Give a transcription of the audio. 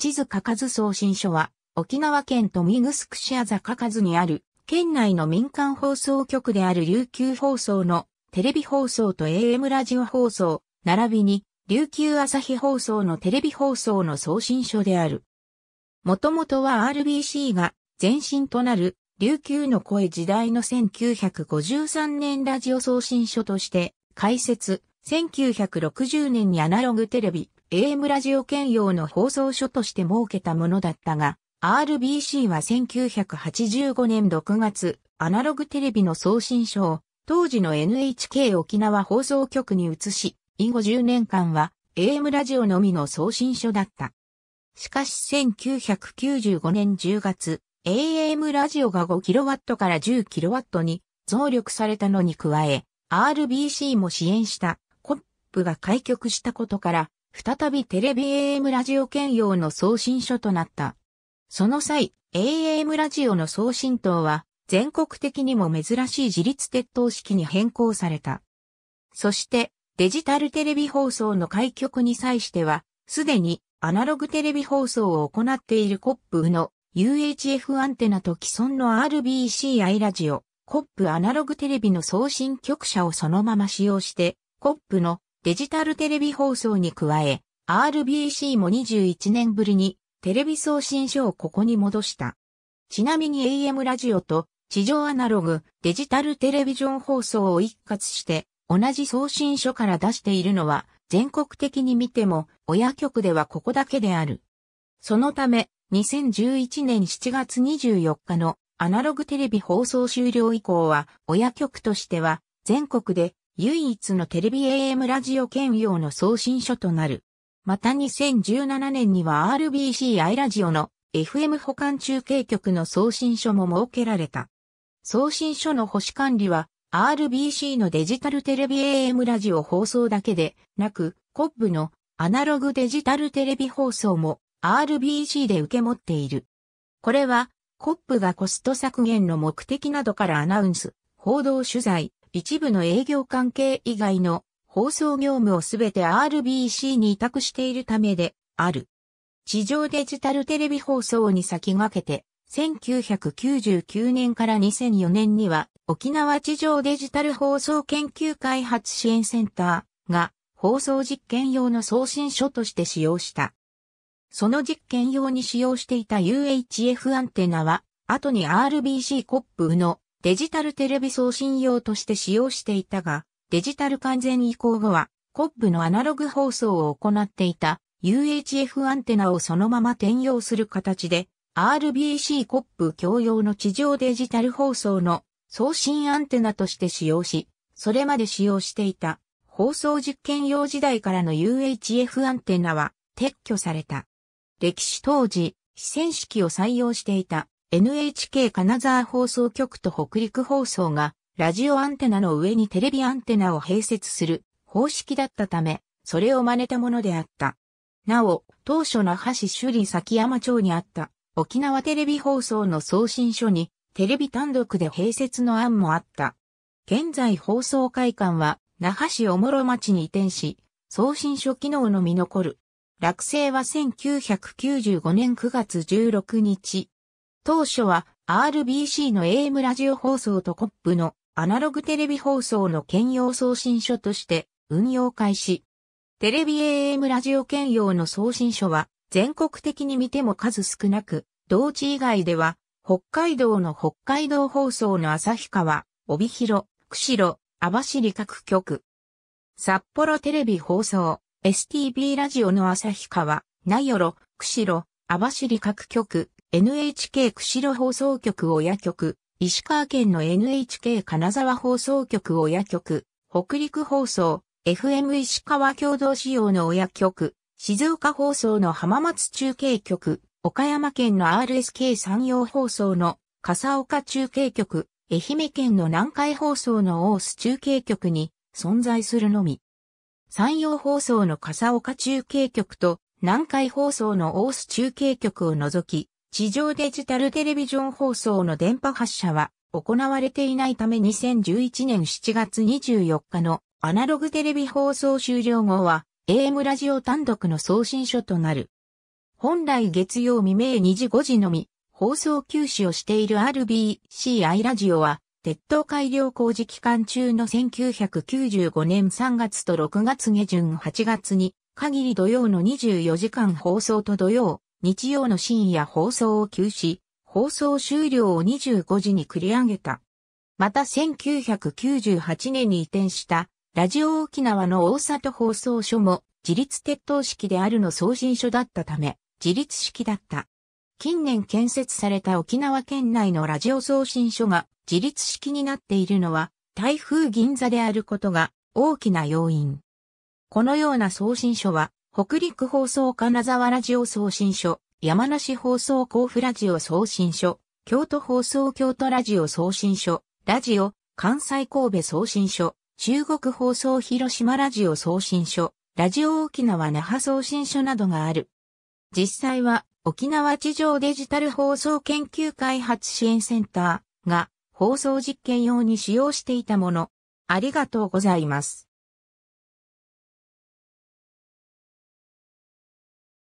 地図書かず送信所は、沖縄県グス城市あざ書かずにある、県内の民間放送局である琉球放送の、テレビ放送と AM ラジオ放送、並びに、琉球朝日放送のテレビ放送の送信所である。もともとは RBC が前身となる琉球の声時代の1953年ラジオ送信所として開設、1960年にアナログテレビ、AM ラジオ兼用の放送所として設けたものだったが、RBC は1985年6月、アナログテレビの送信所を、当時の NHK 沖縄放送局に移し、以後10年間は AM ラジオのみの送信所だった。しかし1995年10月、AM ラジオが 5kW から 10kW に増力されたのに加え、RBC も支援したコップが開局したことから、再びテレビ AM ラジオ兼用の送信所となった。その際、AM ラジオの送信塔は、全国的にも珍しい自立鉄塔式に変更された。そして、デジタルテレビ放送の開局に際しては、すでにアナログテレビ放送を行っているコップの UHF アンテナと既存の RBCI ラジオ、コップアナログテレビの送信局者をそのまま使用して、コップのデジタルテレビ放送に加え、RBC も21年ぶりにテレビ送信書をここに戻した。ちなみに AM ラジオと地上アナログデジタルテレビジョン放送を一括して同じ送信書から出しているのは全国的に見ても親局ではここだけである。そのため2011年7月24日のアナログテレビ放送終了以降は親局としては全国で唯一のテレビ AM ラジオ兼用の送信書となる。また2017年には RBC i ラジオの FM 保管中継局の送信書も設けられた。送信書の保守管理は RBC のデジタルテレビ AM ラジオ放送だけでなく、コップのアナログデジタルテレビ放送も RBC で受け持っている。これは、コップがコスト削減の目的などからアナウンス、報道取材、一部の営業関係以外の放送業務をすべて RBC に委託しているためである。地上デジタルテレビ放送に先駆けて、1999年から2004年には沖縄地上デジタル放送研究開発支援センターが放送実験用の送信書として使用した。その実験用に使用していた UHF アンテナは後に RBC コップのデジタルテレビ送信用として使用していたが、デジタル完全移行後は、コップのアナログ放送を行っていた UHF アンテナをそのまま転用する形で、RBC コップ共用の地上デジタル放送の送信アンテナとして使用し、それまで使用していた放送実験用時代からの UHF アンテナは撤去された。歴史当時、非線式を採用していた NHK 金沢放送局と北陸放送がラジオアンテナの上にテレビアンテナを併設する方式だったため、それを真似たものであった。なお、当初那覇市首里崎山町にあった沖縄テレビ放送の送信所にテレビ単独で併設の案もあった。現在放送会館は那覇市おもろ町に移転し、送信所機能のみ残る。落成は1995年9月16日。当初は RBC の AM ラジオ放送とコップのアナログテレビ放送の兼用送信書として運用開始。テレビ AM ラジオ兼用の送信書は全国的に見ても数少なく、同地以外では北海道の北海道放送の旭川、帯広、釧路、網走各局。札幌テレビ放送、STB ラジオの旭川、名寄、釧路、網走各局、NHK 釧路放送局親局、石川県の NHK 金沢放送局親局、北陸放送、FM 石川共同仕様の親局、静岡放送の浜松中継局、岡山県の RSK 山陽放送の笠岡中継局、愛媛県の南海放送の大須中継局に存在するのみ。山陽放送の笠岡中継局と南海放送の大須中継局を除き、地上デジタルテレビジョン放送の電波発射は行われていないため2011年7月24日のアナログテレビ放送終了後は AM ラジオ単独の送信書となる。本来月曜未明2時5時のみ放送休止をしている RBCI ラジオは鉄道改良工事期間中の1995年3月と6月下旬8月に限り土曜の24時間放送と土曜日曜の深夜放送を休止、放送終了を25時に繰り上げた。また1998年に移転したラジオ沖縄の大里放送所も自立鉄塔式であるの送信所だったため自立式だった。近年建設された沖縄県内のラジオ送信所が自立式になっているのは台風銀座であることが大きな要因。このような送信所は北陸放送金沢ラジオ送信所、山梨放送甲府ラジオ送信所、京都放送京都ラジオ送信所、ラジオ、関西神戸送信所、中国放送広島ラジオ送信所、ラジオ沖縄那覇送信所などがある。実際は沖縄地上デジタル放送研究開発支援センターが放送実験用に使用していたもの。ありがとうございます。